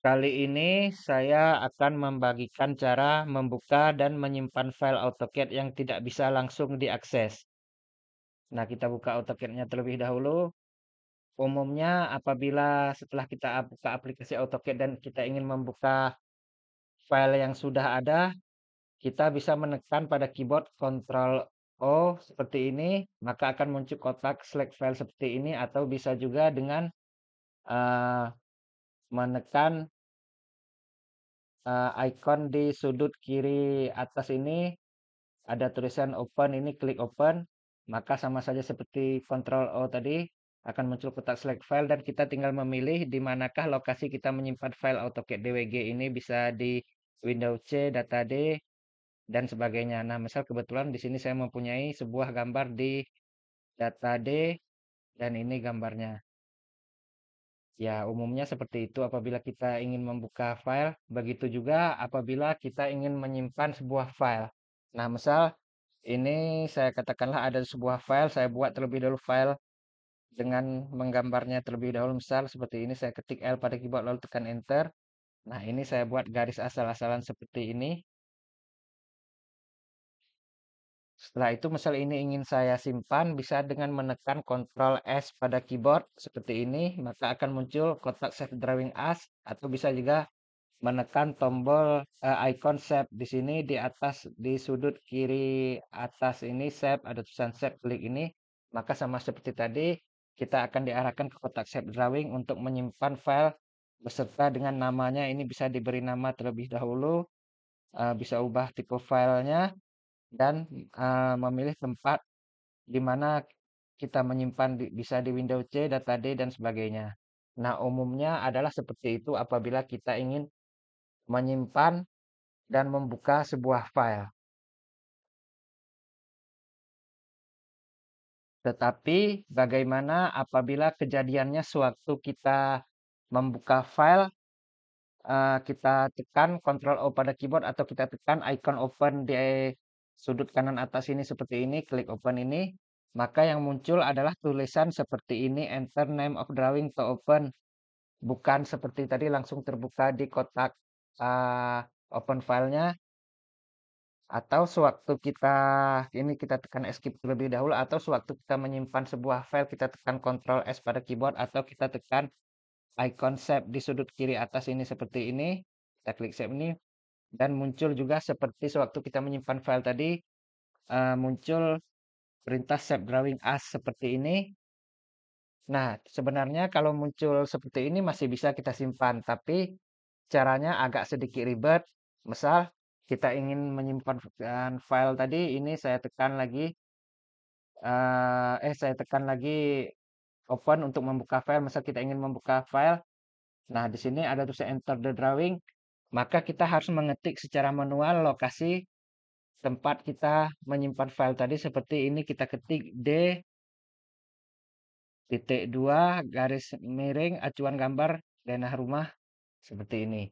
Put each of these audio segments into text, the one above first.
Kali ini saya akan membagikan cara membuka dan menyimpan file AutoCAD yang tidak bisa langsung diakses. Nah, kita buka AutoCAD-nya terlebih dahulu. Umumnya apabila setelah kita buka aplikasi AutoCAD dan kita ingin membuka file yang sudah ada, kita bisa menekan pada keyboard Ctrl O seperti ini, maka akan muncul kotak select file seperti ini atau bisa juga dengan uh, menekan uh, icon di sudut kiri atas ini, ada tulisan open ini klik open, maka sama saja seperti kontrol O tadi, akan muncul kotak select file dan kita tinggal memilih di manakah lokasi kita menyimpan file AutoCAD DWG ini bisa di Windows C, data D, dan sebagainya. Nah, misal kebetulan di sini saya mempunyai sebuah gambar di data D, dan ini gambarnya. Ya, umumnya seperti itu apabila kita ingin membuka file, begitu juga apabila kita ingin menyimpan sebuah file. Nah, misal ini saya katakanlah ada sebuah file, saya buat terlebih dahulu file dengan menggambarnya terlebih dahulu. Misal seperti ini, saya ketik L pada keyboard lalu tekan Enter. Nah, ini saya buat garis asal-asalan seperti ini. Setelah itu misal ini ingin saya simpan bisa dengan menekan Ctrl S pada keyboard seperti ini maka akan muncul kotak save drawing as atau bisa juga menekan tombol uh, icon save di sini di atas di sudut kiri atas ini save ada tulisan save klik ini maka sama seperti tadi kita akan diarahkan ke kotak save drawing untuk menyimpan file beserta dengan namanya ini bisa diberi nama terlebih dahulu uh, bisa ubah tipe filenya dan, uh, memilih tempat di mana kita menyimpan di bisa di Window C, data D, dan sebagainya. Nah, umumnya adalah seperti itu apabila kita ingin menyimpan dan membuka sebuah file. Tetapi bagaimana apabila kejadiannya sewaktu kita membuka file, kita tekan Ctrl O pada keyboard atau kita tekan icon open di sudut kanan atas ini seperti ini, klik open ini, maka yang muncul adalah tulisan seperti ini, enter name of drawing to open. Bukan seperti tadi langsung terbuka di kotak uh, open filenya. Atau sewaktu kita, ini kita tekan escape terlebih dahulu, atau sewaktu kita menyimpan sebuah file, kita tekan Ctrl S pada keyboard, atau kita tekan icon save di sudut kiri atas ini seperti ini. Kita klik save ini, dan muncul juga seperti sewaktu kita menyimpan file tadi uh, muncul perintah save drawing as seperti ini nah sebenarnya kalau muncul seperti ini masih bisa kita simpan tapi caranya agak sedikit ribet misal kita ingin menyimpan file tadi ini saya tekan lagi uh, eh saya tekan lagi open untuk membuka file misal kita ingin membuka file nah di sini ada tulisan enter the drawing maka kita harus mengetik secara manual lokasi tempat kita menyimpan file tadi seperti ini kita ketik D titik 2 garis miring acuan gambar denah rumah seperti ini.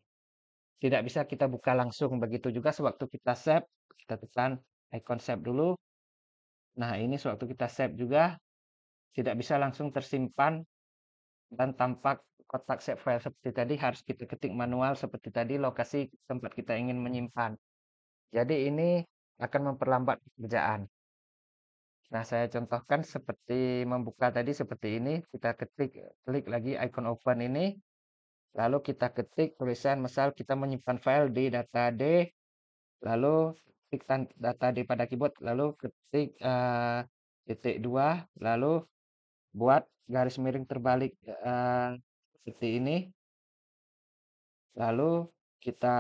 Tidak bisa kita buka langsung begitu juga sewaktu kita save kita tekan icon save dulu. Nah, ini sewaktu kita save juga tidak bisa langsung tersimpan dan tampak kotak set file seperti tadi harus kita ketik manual seperti tadi lokasi tempat kita ingin menyimpan. Jadi ini akan memperlambat pekerjaan. Nah, saya contohkan seperti membuka tadi seperti ini, kita ketik klik lagi icon open ini. Lalu kita ketik tulisan misal kita menyimpan file di data D, lalu klik data D pada keyboard, lalu ketik uh, titik 2, lalu buat garis miring terbalik uh, seperti ini. Lalu kita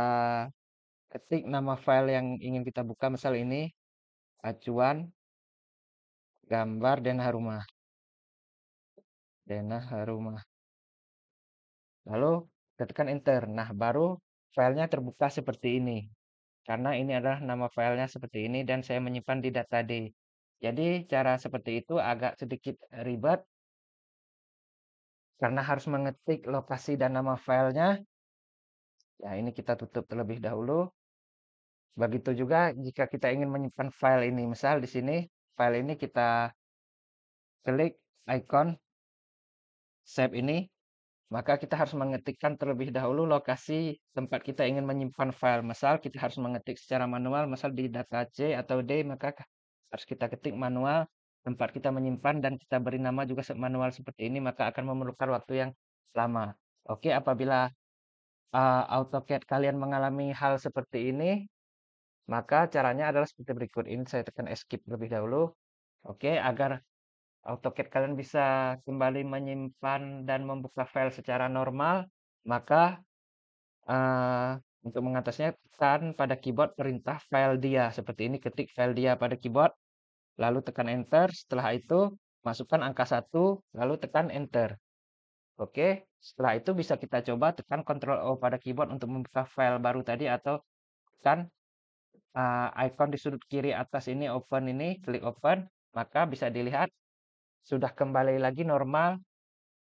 ketik nama file yang ingin kita buka, misal ini acuan gambar Denah rumah Denah rumah Lalu tekan enter. Nah, baru filenya terbuka seperti ini. Karena ini adalah nama filenya seperti ini dan saya menyimpan di data D. Jadi cara seperti itu agak sedikit ribet karena harus mengetik lokasi dan nama filenya, ya ini kita tutup terlebih dahulu. Begitu juga jika kita ingin menyimpan file ini, misal di sini file ini kita klik icon save ini, maka kita harus mengetikkan terlebih dahulu lokasi tempat kita ingin menyimpan file. Misal kita harus mengetik secara manual, misal di data C atau D, maka harus kita ketik manual Tempat kita menyimpan dan kita beri nama juga manual seperti ini maka akan memerlukan waktu yang lama. Oke, apabila, uh, AutoCAD kalian mengalami hal seperti ini, maka caranya adalah seperti berikut. Ini saya tekan escape lebih dahulu. Oke, agar AutoCAD kalian bisa kembali menyimpan dan membuka file secara normal, maka, uh, untuk mengatasinya tekan pada keyboard perintah file dia. Seperti ini ketik file dia pada keyboard lalu tekan enter. Setelah itu masukkan angka 1, lalu tekan enter. Oke, setelah itu bisa kita coba tekan Ctrl O pada keyboard untuk membuka file baru tadi atau tekan uh, icon di sudut kiri atas ini open ini, klik open, maka bisa dilihat sudah kembali lagi normal.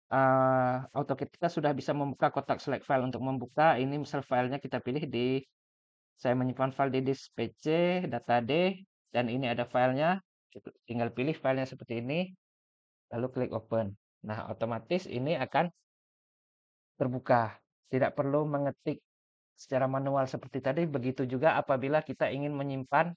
Uh, AutoCAD kita sudah bisa membuka kotak select file untuk membuka. Ini misal filenya kita pilih di, saya menyimpan file di disk PC, data D, dan ini ada filenya. Gitu. tinggal pilih filenya seperti ini lalu klik open nah otomatis ini akan terbuka tidak perlu mengetik secara manual seperti tadi begitu juga apabila kita ingin menyimpan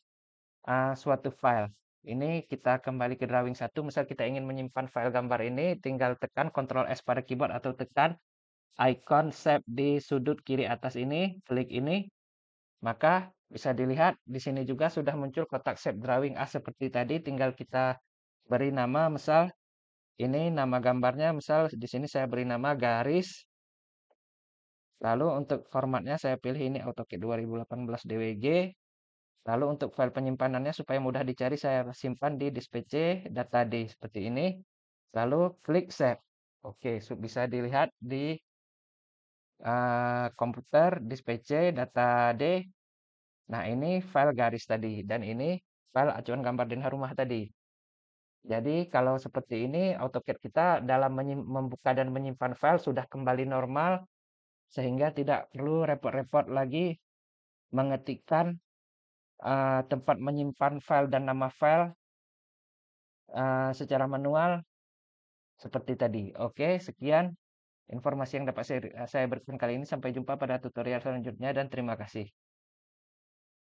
uh, suatu file ini kita kembali ke drawing satu misal kita ingin menyimpan file gambar ini tinggal tekan Ctrl S pada keyboard atau tekan icon save di sudut kiri atas ini klik ini maka bisa dilihat di sini juga sudah muncul kotak shape drawing A ah, seperti tadi, tinggal kita beri nama misal ini nama gambarnya misal di sini saya beri nama garis lalu untuk formatnya saya pilih ini AutoCAD 2018 DWG lalu untuk file penyimpanannya supaya mudah dicari saya simpan di disk PC data D seperti ini lalu klik save oke bisa dilihat di Eh, komputer disk PC data D nah ini file garis tadi dan ini file acuan gambar denah rumah tadi jadi kalau seperti ini AutoCAD kita dalam membuka dan menyimpan file sudah kembali normal sehingga tidak perlu repot-repot lagi mengetikkan uh, tempat menyimpan file dan nama file uh, secara manual seperti tadi. Oke, sekian. Informasi yang dapat saya, saya berikan kali ini. Sampai jumpa pada tutorial selanjutnya dan terima kasih.